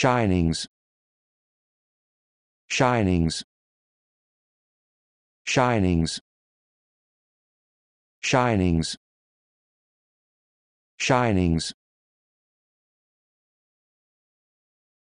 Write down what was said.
shinings shinings shinings shinings shinings